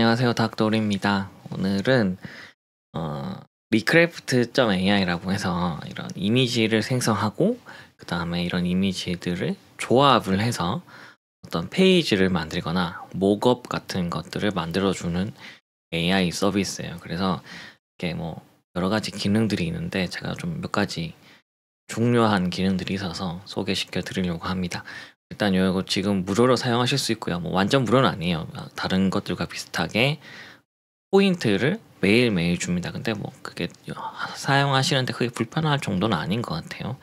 안녕하세요. 닥돌입니다. 오늘은 어, 리크래프트.ai라고 해서 이런 이미지를 생성하고 그 다음에 이런 이미지들을 조합을 해서 어떤 페이지를 만들거나 목업 같은 것들을 만들어주는 AI 서비스예요. 그래서 이게 뭐 여러 가지 기능들이 있는데 제가 좀 몇 가지 중요한 기능들이 있어서 소개시켜 드리려고 합니다. 일단 요거 지금 무료로 사용하실 수 있고요. 뭐 완전 무료는 아니에요. 아, 다른 것들과 비슷하게 포인트를 매일매일 줍니다. 근데 뭐 그게 사용하시는데 그게 불편할 정도는 아닌 것 같아요.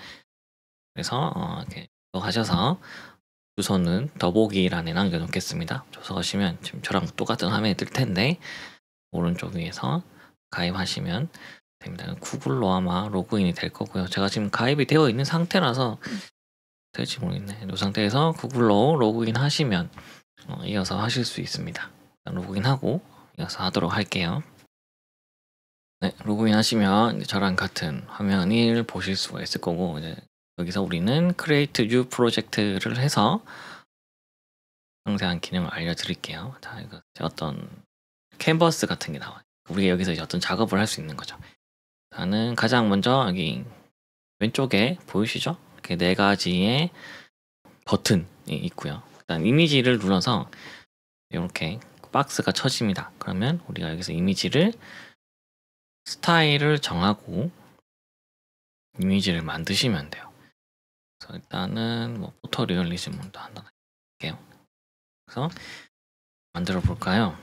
그래서 어, 이렇게 가셔서 주소는 더보기란에 남겨놓겠습니다. 조서하시면 지금 저랑 똑같은 화면이 뜰 텐데 오른쪽 위에서 가입하시면 됩니다. 구글로 아마 로그인이 될 거고요. 제가 지금 가입이 되어 있는 상태라서 될지 모르겠네. 이 상태에서 구글로 로그인 하시면 어, 이어서 하실 수 있습니다. 로그인 하고 이어서 하도록 할게요. 네, 로그인 하시면 저랑 같은 화면을 보실 수가 있을 거고 이제 여기서 우리는 Create New Project를 해서 상세한 기능을 알려드릴게요. 자, 이거 어떤 캔버스 같은 게 나와요. 우리가 여기서 이제 어떤 작업을 할 수 있는 거죠. 나는 가장 먼저 여기 왼쪽에 보이시죠? 이렇게 네 가지의 버튼이 있고요. 일단 이미지를 눌러서 이렇게 박스가 쳐집니다. 그러면 우리가 여기서 이미지를 스타일을 정하고 이미지를 만드시면 돼요. 그래서 일단은 뭐 포토리얼리즘으로 하나 할게요. 그래서 만들어 볼까요?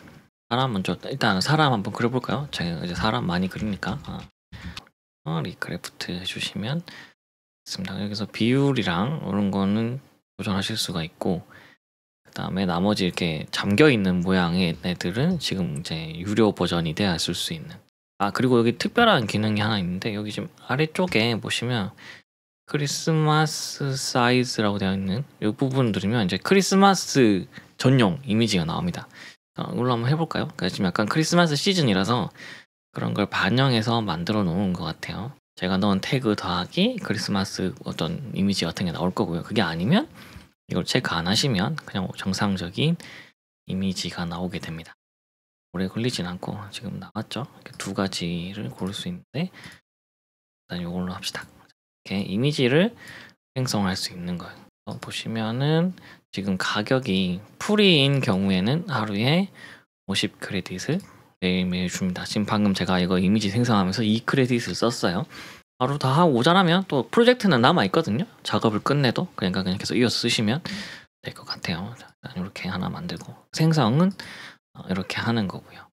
사람 먼저 일단 사람 한번 그려볼까요? 제가 이제 사람 많이 그리니까 아, 어, 리크래프트 해주시면 있습니다. 여기서 비율이랑 이런 거는 조정하실 수가 있고 그 다음에 나머지 이렇게 잠겨있는 모양의 애들은 지금 이제 유료 버전이 돼야 쓸 수 있는 아 그리고 여기 특별한 기능이 하나 있는데 여기 지금 아래쪽에 보시면 크리스마스 사이즈라고 되어 있는 이 부분 누르면 이제 크리스마스 전용 이미지가 나옵니다. 어, 이걸로 한번 해볼까요? 그러니까 지금 약간 크리스마스 시즌이라서 그런 걸 반영해서 만들어 놓은 것 같아요. 제가 넣은 태그 더하기 크리스마스 어떤 이미지 같은 게 나올 거고요. 그게 아니면 이걸 체크 안 하시면 그냥 정상적인 이미지가 나오게 됩니다. 오래 걸리진 않고 지금 나왔죠. 이렇게 두 가지를 고를 수 있는데 일단 이걸로 합시다. 이렇게 이미지를 생성할 수 있는 거예요. 보시면은 지금 가격이 풀이인 경우에는 하루에 50 크레딧을 매일일 줍니다. 지금 방금 제가 이거 이미지 생성하면서 이 크레딧을 썼어요. 바로 다 하고 오자라면 또 프로젝트는 남아 있거든요. 작업을 끝내도 그러니까 그냥 계속 이어 쓰시면 될 것 같아요. 이렇게 하나 만들고 생성은 어, 이렇게 하는 거고요.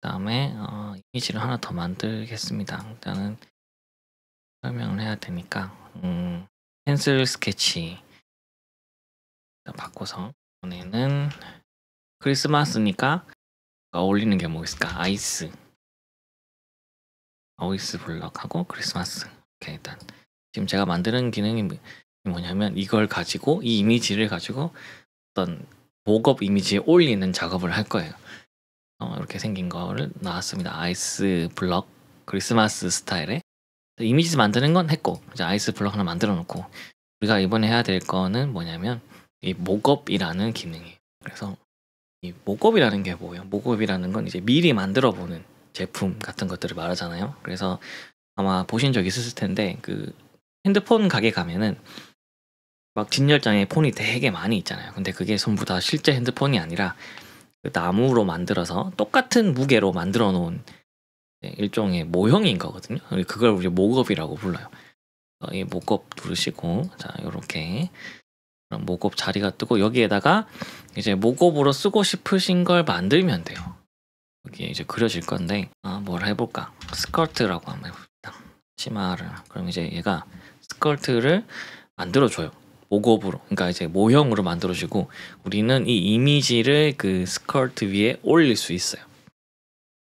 그다음에 어, 이미지를 하나 더 만들겠습니다. 일단은 설명을 해야 되니까 음, 펜슬 스케치 바꿔서 이번에는 크리스마스니까 어울리는 게 뭐 있을까? 아이스 아이스 블럭하고 크리스마스 이렇게 일단 지금 제가 만드는 기능이 뭐, 뭐냐면 이걸 가지고 이 이미지를 가지고 어떤 목업 이미지에 올리는 작업을 할 거예요 어, 이렇게 생긴 거를 나왔습니다 아이스 블럭 크리스마스 스타일의 이미지 만드는 건 했고 이제 아이스 블럭 하나 만들어 놓고 우리가 이번에 해야 될 거는 뭐냐면 이 목업이라는 기능이에요 그래서 이목업이라는게 뭐예요? 목업이라는건 이제 미리 만들어 보는 제품 같은 것들을 말하잖아요. 그래서 아마 보신 적 있으실 텐데 그 핸드폰 가게 가면은 막 뒷열장에 폰이 되게 많이 있잖아요. 근데 그게 전부 다 실제 핸드폰이 아니라 그 나무로 만들어서 똑같은 무게로 만들어 놓은 일종의 모형인 거거든요. 그걸 우리 목업이라고 불러요. 어, 이 목업 누르시고 자 이렇게 목업 자리가 뜨고 여기에다가 이제 목업으로 쓰고 싶으신 걸 만들면 돼요. 여기 이제 그려질 건데 아, 뭘 해볼까? 스컬트라고 한번 해봅시다. 치마를 그럼 이제 얘가 스컬트를 만들어줘요. 목업으로 그러니까 이제 모형으로 만들어지고 우리는 이 이미지를 그 스컬트 위에 올릴 수 있어요.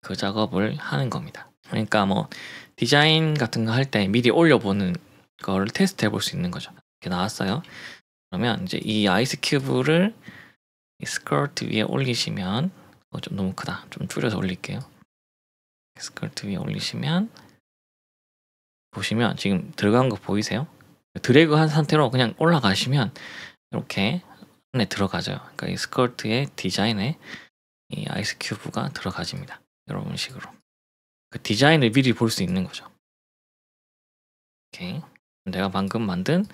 그 작업을 하는 겁니다. 그러니까 뭐 디자인 같은 거 할 때 미리 올려보는 거를 테스트 해볼 수 있는 거죠. 이렇게 나왔어요. 그러면 이제 이 아이스 큐브를 이 스컬트 위에 올리시면 어, 좀 너무 크다. 좀 줄여서 올릴게요. 스컬트 위에 올리시면 보시면 지금 들어간 거 보이세요? 드래그 한 상태로 그냥 올라가시면 이렇게 안에 들어가져요 그러니까 이 스컬트의 디자인에 이 아이스 큐브가 들어가집니다. 이런 식으로. 그 디자인을 미리 볼 수 있는 거죠. 오케이. 내가 방금 만든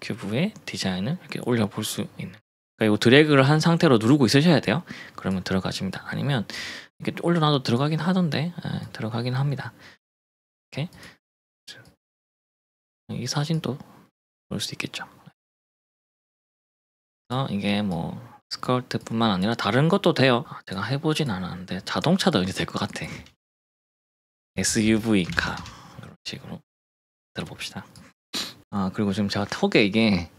큐브의 디자인을 이렇게 올려볼 수 있는 그러니까 이 드래그를 한 상태로 누르고 있으셔야 돼요 그러면 들어가십니다 아니면 이렇게 올려놔도 들어가긴 하던데 예, 들어가긴 합니다 이렇게 이 사진도 볼 수 있겠죠 그래서 이게 뭐 스컬트뿐만 아니라 다른 것도 돼요 아, 제가 해보진 않았는데 자동차도 이제 될 것 같아 SUV 카 이런 식으로 들어봅시다 아 그리고 지금 제가 턱에 이게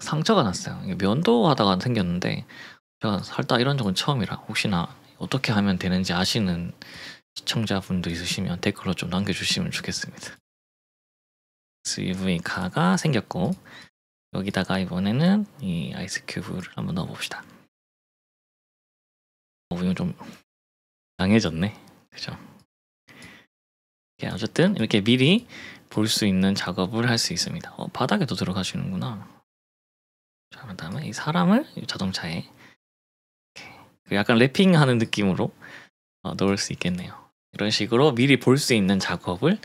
상처가 났어요. 면도 하다가 생겼는데 제가 살다 이런 적은 처음이라 혹시나 어떻게 하면 되는지 아시는 시청자분도 있으시면 댓글로 좀 남겨주시면 좋겠습니다. UV 가가 생겼고 여기다가 이번에는 이 아이스 큐브를 한번 넣어봅시다. 어, 이거 좀 강해졌네, 그죠? 예, 어쨌든 이렇게 미리 볼 수 있는 작업을 할 수 있습니다. 어, 바닥에도 들어가시는구나. 자, 그 다음에 이 사람을 이 자동차에 그 약간 랩핑하는 느낌으로 어, 넣을 수 있겠네요. 이런 식으로 미리 볼 수 있는 작업을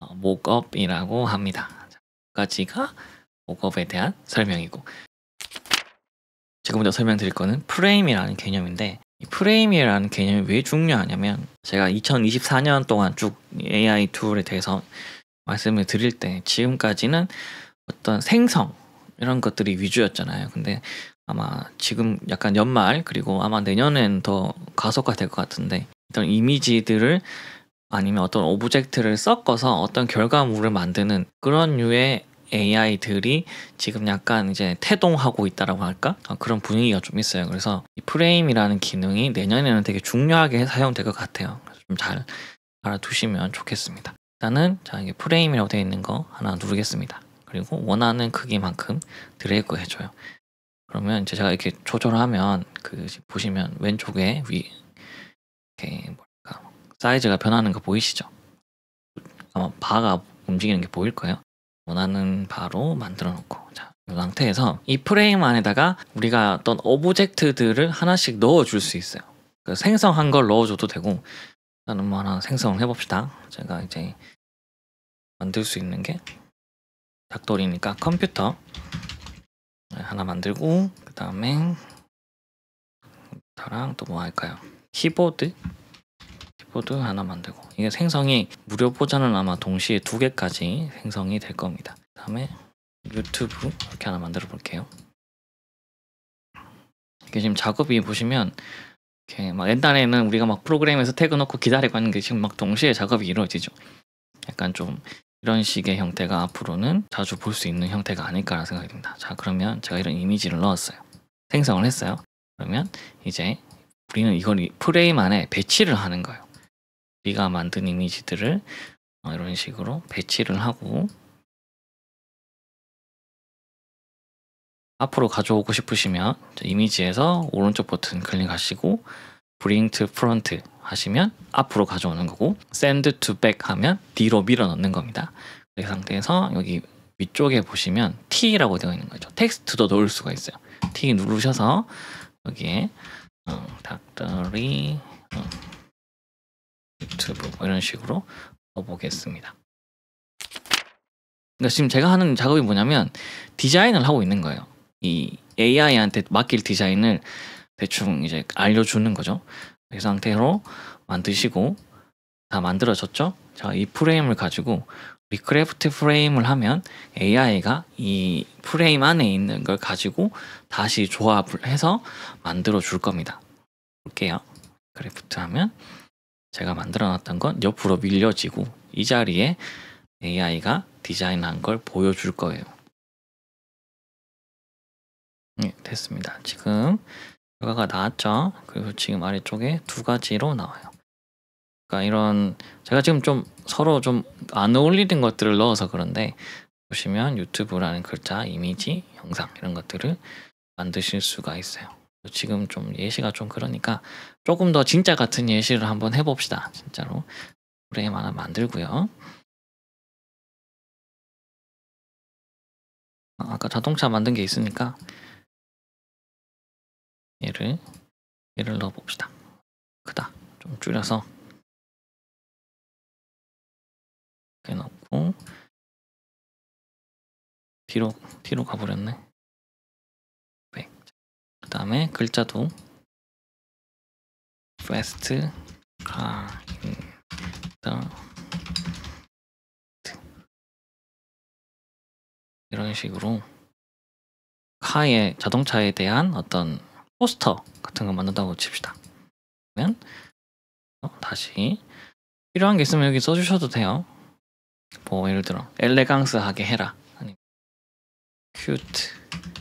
어, 목업이라고 합니다. 자, 까지가 목업에 대한 설명이고 지금부터 설명드릴 거는 프레임이라는 개념인데 프레임이라는 개념이 왜 중요하냐면 제가 2024년 동안 쭉 AI 툴에 대해서 말씀을 드릴 때 지금까지는 어떤 생성 이런 것들이 위주였잖아요. 근데 아마 지금 약간 연말 그리고 아마 내년엔 더 가속화 될 것 같은데 어떤 이미지들을 아니면 어떤 오브젝트를 섞어서 어떤 결과물을 만드는 그런 류의 AI들이 지금 약간 이제 태동하고 있다라고 할까 어, 그런 분위기가 좀 있어요. 그래서 이 프레임이라는 기능이 내년에는 되게 중요하게 사용될 것 같아요. 좀 잘 알아두시면 좋겠습니다. 일단은 자 이게 프레임이라고 되어 있는 거 하나 누르겠습니다. 그리고 원하는 크기만큼 드래그 해줘요. 그러면 이제 제가 이렇게 조절하면 그 보시면 왼쪽에 위 이렇게 뭐랄까 사이즈가 변하는 거 보이시죠? 아마 바가 움직이는 게 보일 거예요. 원하는 바로 만들어 놓고 자, 이 상태에서 이 프레임 안에다가 우리가 어떤 오브젝트들을 하나씩 넣어 줄 수 있어요 그 생성한 걸 넣어줘도 되고 일단은 뭐 하나 생성을 해봅시다 제가 이제 만들 수 있는 게 닭돌이니까 컴퓨터 네, 하나 만들고 그 다음에 컴퓨터랑 또 뭐 할까요 키보드 슈퍼드 하나 만들고 이게 생성이 무료 포장은 아마 동시에 두 개까지 생성이 될 겁니다 그 다음에 유튜브 이렇게 하나 만들어 볼게요 이게 지금 작업이 보시면 이렇게 막 옛날에는 우리가 막 프로그램에서 태그 넣고 기다리고 하는 게 지금 막 동시에 작업이 이루어지죠 약간 좀 이런 식의 형태가 앞으로는 자주 볼 수 있는 형태가 아닐까라는 생각이 듭니다 자 그러면 제가 이런 이미지를 넣었어요 생성을 했어요 그러면 이제 우리는 이걸 프레임 안에 배치를 하는 거예요 우리가 만든 이미지들을 어, 이런 식으로 배치를 하고 앞으로 가져오고 싶으시면 이미지에서 오른쪽 버튼 클릭하시고 Bring to Front 하시면 앞으로 가져오는 거고 Send to Back 하면 뒤로 밀어넣는 겁니다. 이 상태에서 여기 위쪽에 보시면 T라고 되어 있는 거죠. 텍스트도 넣을 수가 있어요. T 누르셔서 여기에 어, 닥터리 어. 유튜브 뭐 이런 식으로 보겠습니다. 그러니까 지금 제가 하는 작업이 뭐냐면 디자인을 하고 있는 거예요. 이 AI한테 맡길 디자인을 대충 이제 알려주는 거죠. 이 그 상태로 만드시고 다 만들어졌죠? 자, 이 프레임을 가지고 리크래프트 프레임을 하면 AI가 이 프레임 안에 있는 걸 가지고 다시 조합을 해서 만들어 줄 겁니다. 볼게요. 크래프트 하면 제가 만들어놨던 건 옆으로 밀려지고 이 자리에 AI가 디자인한 걸 보여줄 거예요. 네, 됐습니다. 지금 결과가 나왔죠? 그리고 지금 아래쪽에 두 가지로 나와요. 그러니까 이런 제가 지금 좀 서로 좀 안 어울리는 것들을 넣어서 그런데 보시면 유튜브라는 글자, 이미지, 영상 이런 것들을 만드실 수가 있어요. 지금 좀 예시가 좀 그러니까 조금 더 진짜 같은 예시를 한번 해봅시다. 진짜로 프래 만화 만들고요. 아, 아까 자동차 만든 게 있으니까 얘를 얘를 넣어 봅시다. 크다. 좀 줄여서 이렇게 넣고 뒤로 뒤로 가버렸네. 그 다음에 글자도 fast car 이런 식으로 카의 자동차에 대한 어떤 포스터 같은 거 만든다고 칩시다. 그러면 어, 다시 필요한 게 있으면 여기 써주셔도 돼요. 뭐 예를 들어 엘레강스하게 해라. 아니면 큐트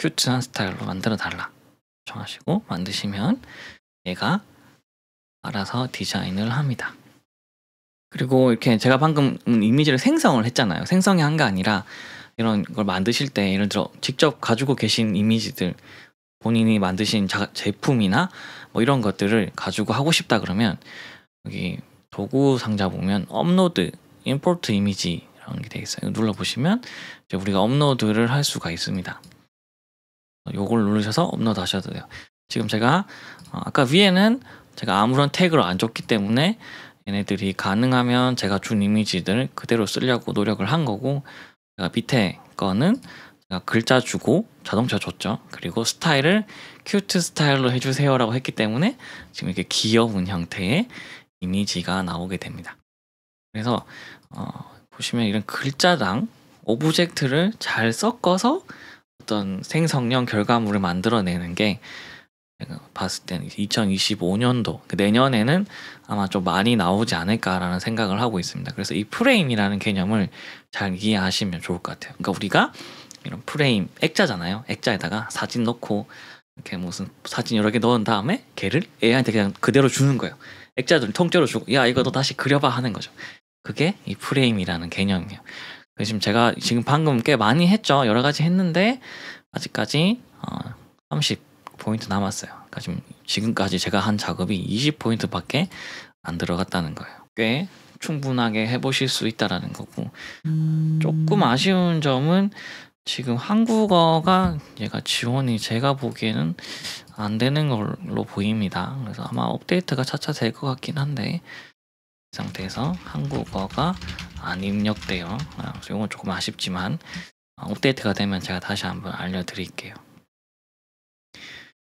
큐트한 스타일로 만들어 달라 정하시고 만드시면 얘가 알아서 디자인을 합니다. 그리고 이렇게 제가 방금 이미지를 생성을 했잖아요. 생성이 한 게 아니라 이런 걸 만드실 때 예를 들어 직접 가지고 계신 이미지들 본인이 만드신 자, 제품이나 뭐 이런 것들을 가지고 하고 싶다 그러면 여기 도구 상자 보면 업로드, 임포트 이미지라는 게 되어 있어요. 눌러 보시면 이제 우리가 업로드를 할 수가 있습니다. 요걸 누르셔서 업로드 하셔도 돼요. 지금 제가 어, 아까 위에는 제가 아무런 태그를 안 줬기 때문에 얘네들이 가능하면 제가 준 이미지들 그대로 쓰려고 노력을 한 거고 제가 밑에 거는 제가 글자 주고 자동차 줬죠. 그리고 스타일을 큐트 스타일로 해주세요라고 했기 때문에 지금 이렇게 귀여운 형태의 이미지가 나오게 됩니다. 그래서 어, 보시면 이런 글자당 오브젝트를 잘 섞어서 어떤 생성형 결과물을 만들어내는 게 봤을 때는 2025년도 그러니까 내년에는 아마 좀 많이 나오지 않을까라는 생각을 하고 있습니다. 그래서 이 프레임이라는 개념을 잘 이해하시면 좋을 것 같아요. 그러니까 우리가 이런 프레임 액자잖아요. 액자에다가 사진 넣고 이렇게 무슨 사진 여러 개 넣은 다음에 걔를 AI한테 그냥 그대로 주는 거예요. 액자들 통째로 주고 야 이거 너 다시 그려봐 하는 거죠. 그게 이 프레임이라는 개념이에요. 지금 제가 지금 방금 꽤 많이 했죠. 여러 가지 했는데 아직까지 어, 30포인트 남았어요. 그러니까 지금 지금까지 제가 한 작업이 20포인트밖에 안 들어갔다는 거예요. 꽤 충분하게 해보실 수 있다라는 거고 음... 조금 아쉬운 점은 지금 한국어가 얘가 지원이 제가 보기에는 안 되는 걸로 보입니다. 그래서 아마 업데이트가 차차 될 것 같긴 한데 상태에서 한국어가 안 입력돼요. 이건 아, 조금 아쉽지만 아, 업데이트가 되면 제가 다시 한번 알려드릴게요.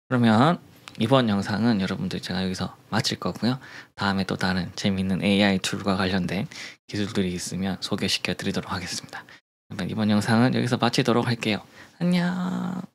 그러면 이번 영상은 여러분들 제가 여기서 마칠 거고요. 다음에 또 다른 재미있는 AI 툴과 관련된 기술들이 있으면 소개시켜 드리도록 하겠습니다. 이번 영상은 여기서 마치도록 할게요. 안녕